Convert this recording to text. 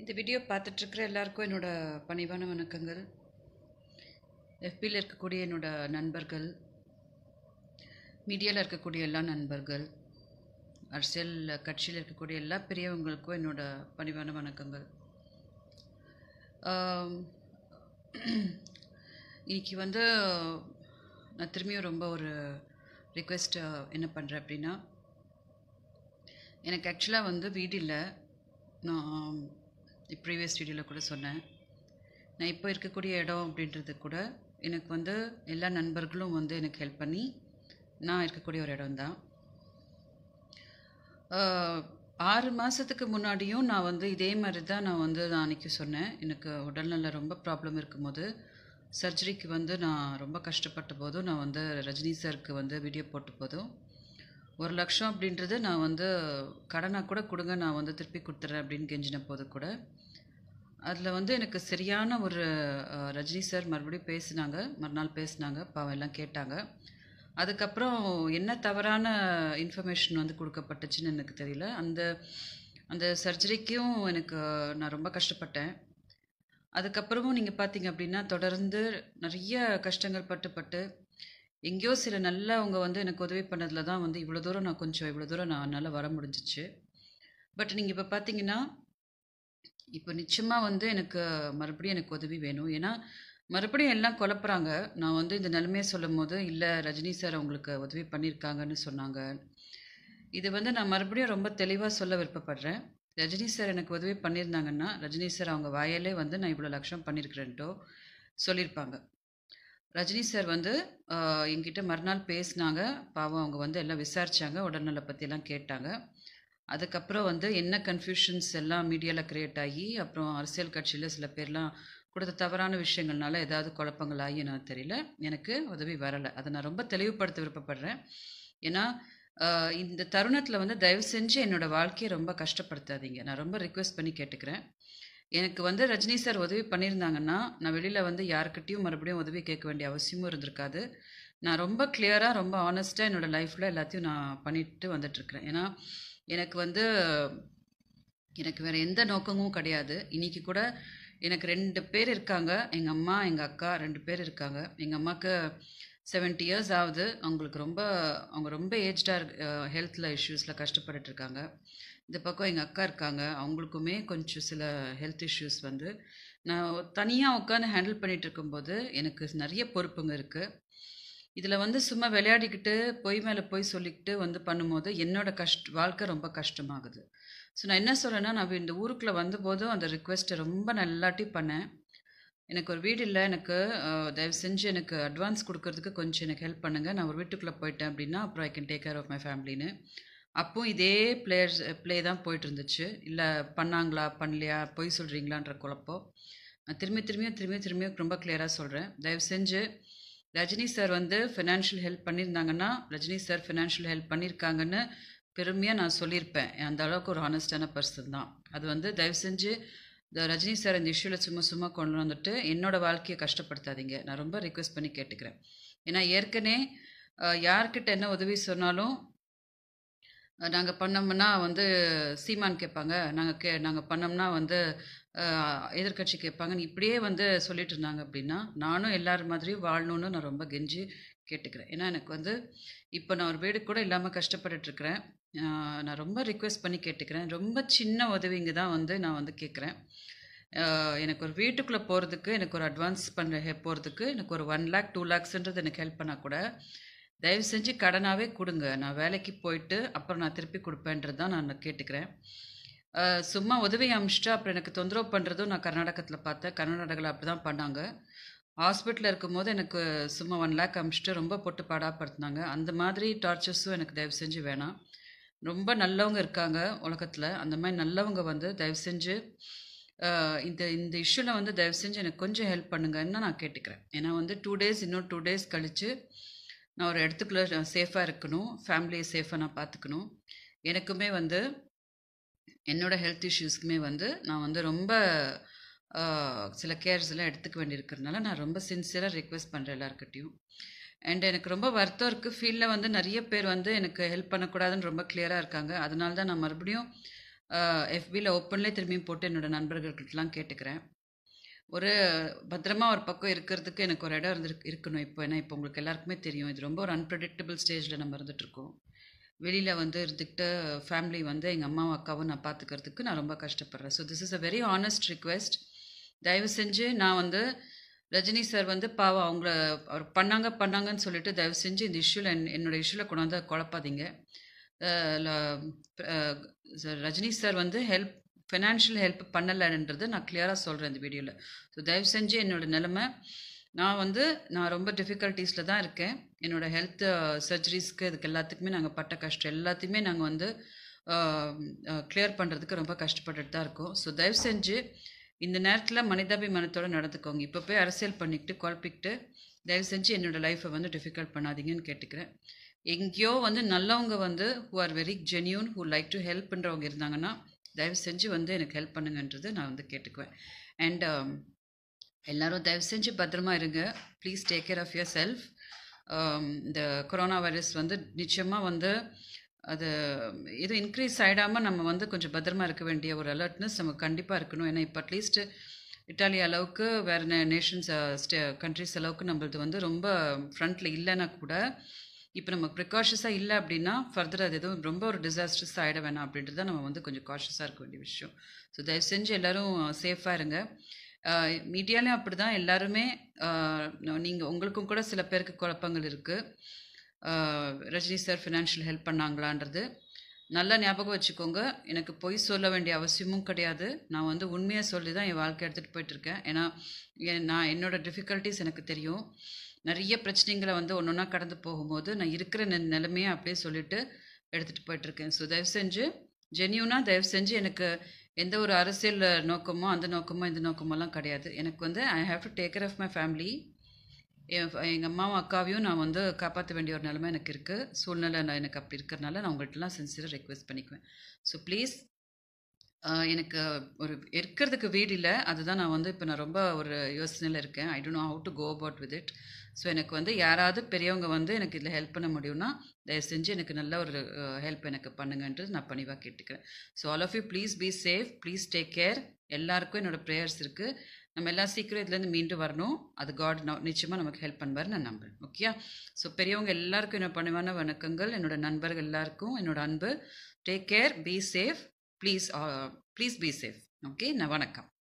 இந்த வீடியோ பார்த்துட்ருக்கிற எல்லாருக்கும் என்னோடய பணிவான வணக்கங்கள் எஃபியில் இருக்கக்கூடிய என்னோடய நண்பர்கள் மீடியாவில் இருக்கக்கூடிய எல்லா நண்பர்கள் அரசியல் கட்சியில் இருக்கக்கூடிய எல்லா பெரியவங்களுக்கும் என்னோடய பணிவான வணக்கங்கள் இன்றைக்கி வந்து நான் திரும்பியும் ரொம்ப ஒரு ரிக்வெஸ்ட்டு என்ன பண்ணுறேன் அப்படின்னா எனக்கு ஆக்சுவலாக வந்து வீடு இல்லை நான் ப்ரீவியஸ் வீடியோவில் கூட சொன்னேன் நான் இப்போ இருக்கக்கூடிய இடம் அப்படின்றது கூட எனக்கு வந்து எல்லா நண்பர்களும் வந்து எனக்கு ஹெல்ப் பண்ணி நான் இருக்கக்கூடிய ஒரு இடம் தான் ஆறு மாதத்துக்கு முன்னாடியும் நான் வந்து இதே மாதிரி தான் நான் வந்து நான் அன்றைக்கி சொன்னேன் எனக்கு உடல்நல ரொம்ப ப்ராப்ளம் இருக்கும்போது சர்ஜரிக்கு வந்து நான் ரொம்ப கஷ்டப்பட்ட போதும் நான் வந்து ரஜினி சாருக்கு வந்து வீடியோ போட்ட போதும் ஒரு லட்சம் அப்படின்றது நான் வந்து கடனாக கூட கொடுங்க நான் வந்து திருப்பி கொடுத்துட்றேன் அப்படின்னு கெஞ்சின போது கூட அதில் வந்து எனக்கு சரியான ஒரு ரஜினி சார் மறுபடியும் பேசினாங்க மறுநாள் பேசினாங்க பாவம் எல்லாம் கேட்டாங்க அதுக்கப்புறம் என்ன தவறான இன்ஃபர்மேஷன் வந்து கொடுக்கப்பட்டுச்சுன்னு எனக்கு தெரியல அந்த அந்த சர்ஜரிக்கும் எனக்கு நான் ரொம்ப கஷ்டப்பட்டேன் அதுக்கப்புறமும் நீங்கள் பார்த்தீங்க அப்படின்னா தொடர்ந்து நிறைய கஷ்டங்கள் பட்டு பட்டு எங்கேயோ சில நல்லவங்க வந்து எனக்கு உதவி பண்ணதில் தான் வந்து இவ்வளோ தூரம் நான் கொஞ்சம் இவ்வளோ தூரம் நான் என்னால் வர முடிஞ்சிச்சு பட் நீங்கள் இப்போ பார்த்தீங்கன்னா இப்போ நிச்சயமாக வந்து எனக்கு மறுபடியும் எனக்கு உதவி வேணும் ஏன்னா மறுபடியும் எல்லாம் குழப்புறாங்க நான் வந்து இந்த நிலைமையை சொல்லும் போது இல்லை ரஜினி சார் அவங்களுக்கு உதவி பண்ணியிருக்காங்கன்னு சொன்னாங்க இது வந்து நான் மறுபடியும் ரொம்ப தெளிவாக சொல்ல விருப்பப்படுறேன் ரஜினி சார் எனக்கு உதவி பண்ணியிருந்தாங்கன்னா ரஜினி சார் அவங்க வாயிலே வந்து நான் இவ்வளோ லட்சம் பண்ணியிருக்கிறேன்ட்டோ சொல்லியிருப்பாங்க ரஜினி சார் வந்து எங்கிட்ட மறுநாள் பேசினாங்க பாவம் அவங்க வந்து எல்லாம் விசாரித்தாங்க உடல்நலை பற்றிலாம் கேட்டாங்க அதுக்கப்புறம் வந்து என்ன கன்ஃபியூஷன்ஸ் எல்லாம் மீடியாவில் க்ரியேட் ஆகி அப்புறம் அரசியல் கட்சியில் சில பேர்லாம் கொடுத்த தவறான விஷயங்கள்னால ஏதாவது குழப்பங்கள் ஆகி நான் தெரியல எனக்கு உதவி வரலை அதை நான் ரொம்ப தெளிவுபடுத்த விருப்பப்படுறேன் ஏன்னா இந்த தருணத்தில் வந்து தயவு செஞ்சு என்னோடய வாழ்க்கையை ரொம்ப கஷ்டப்படுத்தாதீங்க நான் ரொம்ப ரிக்வெஸ்ட் பண்ணி கேட்டுக்கிறேன் எனக்கு வந்து ரஜினி சார் உதவி பண்ணியிருந்தாங்கன்னா நான் வெளியில் வந்து யாருக்கிட்டேயும் மறுபடியும் உதவி கேட்க வேண்டிய அவசியமும் இருந்திருக்காது நான் ரொம்ப கிளியராக ரொம்ப ஆனஸ்ட்டாக என்னோடய லைஃப்பில் எல்லாத்தையும் நான் பண்ணிட்டு வந்துட்டுருக்கிறேன் ஏன்னா எனக்கு வந்து எனக்கு வேறு எந்த நோக்கமும் கிடையாது இன்றைக்கி கூட எனக்கு ரெண்டு பேர் இருக்காங்க எங்கள் அம்மா எங்கள் அக்கா ரெண்டு பேர் இருக்காங்க எங்கள் அம்மாவுக்கு செவன்ட்டி இயர்ஸ் ஆகுது அவங்களுக்கு ரொம்ப அவங்க ரொம்ப ஏஜ்டாக ஹெல்த்தில் இஷ்யூஸில் கஷ்டப்பட்டுருக்காங்க இருக்காங்க இந்த பக்கம் எங்கள் அக்கா இருக்காங்க அவங்களுக்குமே கொஞ்சம் சில ஹெல்த் இஷ்யூஸ் வந்து நான் தனியாக உட்காந்து ஹேண்டில் பண்ணிகிட்டு இருக்கும்போது எனக்கு நிறைய பொறுப்புங்க இருக்குது இதில் வந்து சும்மா விளையாடிக்கிட்டு பொய் மேலே போய் சொல்லிக்கிட்டு வந்து பண்ணும்போது என்னோடய கஷ்ட வாழ்க்கை ரொம்ப கஷ்டமாகுது ஸோ நான் என்ன சொல்கிறேன்னா நான் இந்த ஊருக்குள்ளே வந்தபோதும் அந்த ரிக்வெஸ்ட்டை ரொம்ப நல்லாட்டி பண்ணேன் எனக்கு ஒரு வீடு இல்லை எனக்கு தயவு செஞ்சு எனக்கு அட்வான்ஸ் கொடுக்கறதுக்கு கொஞ்சம் எனக்கு ஹெல்ப் பண்ணுங்கள் நான் ஒரு வீட்டுக்குள்ளே போயிட்டேன் அப்படின்னா அப்புறம் I can take care of my ஃபேமிலின்னு அப்போது இதே பிளேயர்ஸ் பிளே தான் போயிட்டு இருந்துச்சு இல்லை பண்ணாங்களா பண்ணலையா பொய் சொல்கிறீங்களான்ற குழப்பம் திரும்பி திரும்பியும் திரும்பி திரும்பியும் ரொம்ப கிளியராக சொல்கிறேன் தயவு செஞ்சு ரஜினி சார் வந்து ஃபினான்ஷியல் ஹெல்ப் பண்ணியிருந்தாங்கன்னா ரஜினி சார் ஃபினான்ஷியல் ஹெல்ப் பண்ணியிருக்காங்கன்னு பெருமையாக நான் சொல்லியிருப்பேன் அந்த அளவுக்கு ஒரு ஹானஸ்டான பர்சன் தான் அது வந்து தயவு செஞ்சு இந்த ரஜினி சார் இந்த இஷ்யூவில் சும்மா சும்மா கொண்டு வந்துட்டு என்னோடய வாழ்க்கையை கஷ்டப்படுத்தாதீங்க நான் ரொம்ப ரிக்வெஸ்ட் பண்ணி கேட்டுக்கிறேன் ஏன்னா ஏற்கனவே யார்கிட்ட என்ன உதவி சொன்னாலும் நாங்கள் பண்ணோம்னா வந்து சீமான் கேட்பாங்க நாங்கள் கே நாங்கள் பண்ணோம்னா வந்து எதிர்கட்சி கேட்பாங்கன்னு இப்படியே வந்து சொல்லிட்டு இருந்தாங்க அப்படின்னா நானும் எல்லார் மாதிரியும் வாழணும்னு நான் ரொம்ப கெஞ்சி கேட்டுக்கிறேன் ஏன்னா எனக்கு வந்து இப்போ நான் ஒரு வீடு கூட இல்லாமல் கஷ்டப்பட்டுட்ருக்கிறேன் நான் ரொம்ப ரிக்வெஸ்ட் பண்ணி கேட்டுக்கிறேன் ரொம்ப சின்ன உதவிங்க தான் வந்து நான் வந்து கேட்குறேன் எனக்கு ஒரு வீட்டுக்குள்ளே போகிறதுக்கு எனக்கு ஒரு அட்வான்ஸ் பண்ண போகிறதுக்கு எனக்கு ஒரு ஒன் லேக் டூ லேக்ஸ்ன்றது எனக்கு ஹெல்ப் பண்ணால் கூட தயவு செஞ்சு கடனாகவே கொடுங்க நான் வேலைக்கு போயிட்டு அப்புறம் நான் திருப்பி கொடுப்பேன்றது தான் நான் கேட்டுக்கிறேன் சும்மா உதவி அமிச்சிட்டா அப்புறம் எனக்கு தொந்தரவு பண்ணுறதும் நான் கர்நாடகத்தில் பார்த்தேன் கர்நாடகாவில் அப்படி தான் பண்ணாங்க ஹாஸ்பிட்டலில் இருக்கும் போது எனக்கு சும்மா ஒன் லேக் அமிச்சிட்டு ரொம்ப பொட்டு பாடாப்படுத்தினாங்க அந்த மாதிரி டார்ச்சர்ஸும் எனக்கு தயவு செஞ்சு வேணாம் ரொம்ப நல்லவங்க இருக்காங்க உலகத்தில் அந்த மாதிரி நல்லவங்க வந்து தயவு செஞ்சு இந்த இந்த இஷ்யூவில் வந்து தயவு செஞ்சு எனக்கு கொஞ்சம் ஹெல்ப் பண்ணுங்கன்னு நான் கேட்டுக்கிறேன் ஏன்னா வந்து டூ டேஸ் இன்னும் டூ டேஸ் கழித்து நான் ஒரு இடத்துக்குள்ளே சேஃபாக இருக்கணும் ஃபேமிலியை சேஃபாக நான் பார்த்துக்கணும் எனக்குமே வந்து என்னோடய ஹெல்த் இஷ்யூஸ்க்குமே வந்து நான் வந்து ரொம்ப சில கேர்ஸ் எல்லாம் எடுத்துக்க வேண்டியிருக்கிறதுனால நான் ரொம்ப சின்சியராக ரிக்வெஸ்ட் பண்ணுறேன் எல்லாருக்கிட்டையும் அண்ட் எனக்கு ரொம்ப வருத்தம் இருக்குது ஃபீல்டில் வந்து நிறைய பேர் வந்து எனக்கு ஹெல்ப் பண்ணக்கூடாதுன்னு ரொம்ப கிளியராக இருக்காங்க அதனால தான் நான் மறுபடியும் எஃபியில் ஓப்பன்லேயே திரும்பியும் போட்டு என்னோடய நண்பர்கள்கிட்டலாம் கேட்டுக்கிறேன் ஒரு பத்திரமாக ஒரு பக்கம் இருக்கிறதுக்கு எனக்கு ஒரு இடம் இருந்து இருக்கணும் இப்போ ஏன்னா இப்போ உங்களுக்கு எல்லாருக்குமே தெரியும் இது ரொம்ப ஒரு அன்பிரடிக்டபிள் ஸ்டேஜில் நம்ம இருந்துகிட்ருக்கோம் வெளியில் வந்து இருந்துக்கிட்டு ஃபேமிலி வந்து எங்கள் அம்மாவும் அக்காவும் நான் பார்த்துக்கிறதுக்கு நான் ரொம்ப கஷ்டப்படுறேன் so this is a very honest request தயவு செஞ்சு நான் வந்து ரஜினி சார் வந்து பாவம் அவங்கள அவர் பண்ணாங்க பண்ணாங்கன்னு சொல்லிட்டு தயவு செஞ்சு இந்த இஷ்யூவில் என் என்னோடய இஷ்யூவில் கொண்டாந்து குழப்பாதீங்க ரஜினி சார் வந்து ஹெல்ப் ஃபினான்ஷியல் ஹெல்ப் பண்ணலைன்றது நான் கிளியராக சொல்கிறேன் இந்த வீடியோவில் ஸோ தயவு செஞ்சு என்னோடய நிலமை நான் வந்து நான் ரொம்ப டிஃபிகல்ட்டிஸில் தான் இருக்கேன் என்னோடய ஹெல்த் சர்ஜரிஸ்க்கு இதுக்கு எல்லாத்துக்குமே நாங்கள் பட்ட கஷ்டம் எல்லாத்தையுமே நாங்கள் வந்து கிளியர் பண்ணுறதுக்கு ரொம்ப கஷ்டப்பட்டுட்டு தான் இருக்கோம் ஸோ தயவு செஞ்சு இந்த நேரத்தில் மனிதாபிமானத்தோடு நடந்துக்கோங்க இப்போ போய் அரசியல் பண்ணிக்கிட்டு குழப்பிக்கிட்டு தயவு செஞ்சு என்னோடய லைஃப்பை வந்து டிஃபிகல்ட் பண்ணாதீங்கன்னு கேட்டுக்கிறேன் எங்கேயோ வந்து நல்லவங்க வந்து who are very genuine who like to ஹெல்ப்ன்றவங்க இருந்தாங்கன்னா தயவு செஞ்சு வந்து எனக்கு ஹெல்ப் பண்ணுங்கன்றது நான் வந்து கேட்டுக்குவேன் அண்ட் um, எல்லோரும் தயவு செஞ்சு பத்திரமா இருங்க please take care of your self இந்த கொரோனா வைரஸ் வந்து நிச்சயமாக வந்து அது இது இன்க்ரீஸ் ஆகிடாமல் நம்ம வந்து கொஞ்சம் பத்திரமா இருக்க வேண்டிய ஒரு அலர்ட்னஸ் நமக்கு கண்டிப்பாக இருக்கணும் ஏன்னா இப்போ அட்லீஸ்ட்டு இட்டாலி அளவுக்கு வேறு நேஷன்ஸ் கண்ட்ரிஸ் அளவுக்கு நம்மளது வந்து ரொம்ப ஃப்ரண்ட்டில் இல்லைன்னா கூட இப்போ நம்ம ப்ரிகாஷஸாக இல்லை அப்படின்னா ஃபர்தர் அது எதுவும் ரொம்ப ஒரு டிசாஸ்டர்ஸ் ஆகிட வேணாம் அப்படின்றது தான் நம்ம வந்து கொஞ்சம் காஷியஸாக இருக்க வேண்டிய விஷயம் ஸோ தயவு செஞ்சு எல்லோரும் சேஃபாக இருங்க மீடியாலையும் அப்படி தான் எல்லாருமே நீங்கள் உங்களுக்கும் கூட சில பேருக்கு குழப்பங்கள் இருக்குது ரஜினி சார் ஃபினான்ஷியல் ஹெல்ப் பண்ணாங்களான்றது நல்லா ஞாபகம் வச்சுக்கோங்க எனக்கு பொய் சொல்ல வேண்டிய அவசியமும் கிடையாது நான் வந்து உண்மையாக சொல்லி தான் என் வாழ்க்கை எடுத்துகிட்டு போயிட்டுருக்கேன் ஏன்னா நான் என்னோடய டிஃபிகல்ட்டிஸ் எனக்கு தெரியும் நிறைய பிரச்சனைகளை வந்து ஒன்று ஒன்றா கடந்து போகும்போது நான் இருக்கிற நெ நிலைமையை அப்படியே சொல்லிட்டு எடுத்துகிட்டு போயிட்டுருக்கேன் ஸோ தயவு செஞ்சு ஜென்யூனாக தயவு செஞ்சு எனக்கு எந்த ஒரு அரசியல் நோக்கமோ அந்த நோக்கமோ இந்த நோக்கமெல்லாம் கிடையாது எனக்கு வந்து I have to take care of my family என் எங்கள் அம்மாவும் அக்காவையும் நான் வந்து காப்பாற்ற வேண்டிய ஒரு நிலமை எனக்கு இருக்குது சூழ்நிலை நான் எனக்கு அப்படி இருக்கிறனால நான் உங்கள்கிட்டலாம் சின்சியராக ரெக்வெஸ்ட் பண்ணிக்குவேன் ஸோ ப்ளீஸ் எனக்கு ஒரு இருக்கிறதுக்கு வீடு இல்லை அதுதான் நான் வந்து இப்ப நான் ரொம்ப ஒரு யோசனையில இருக்கேன். I don't know how to go about with it. So எனக்கு வந்து யாராவது பெரியவங்க வந்து எனக்கு இதில் ஹெல்ப் பண்ண முடியும்னா, தயவு செஞ்சு எனக்கு நல்ல ஒரு ஹெல்ப் எனக்கு பண்ணுங்கன்றது நான் பணிவா கேட்டுக்கிறேன். So all of you please be safe. Please take care. எல்லாருக்கும் என்னோட ப்ரேயர்ஸ் இருக்கு. நம்ம எல்லாம் சீக்கிரம் இதுலேருந்து மீண்டு வரணும். அது காட் ந நிச்சயமா நமக்கு ஹெல்ப் பண்ணுவாரு நான் நம்புறேன். ஓகேயா? ஸோ பெரியவங்க எல்லாருக்கும் என்னோட பணிவான வணக்கங்கள். என்னோட நண்பர்கள் எல்லாருக்கும் என்னோட அன்பு. Take care. Be safe. Please please be safe okay நான் வணக்கம்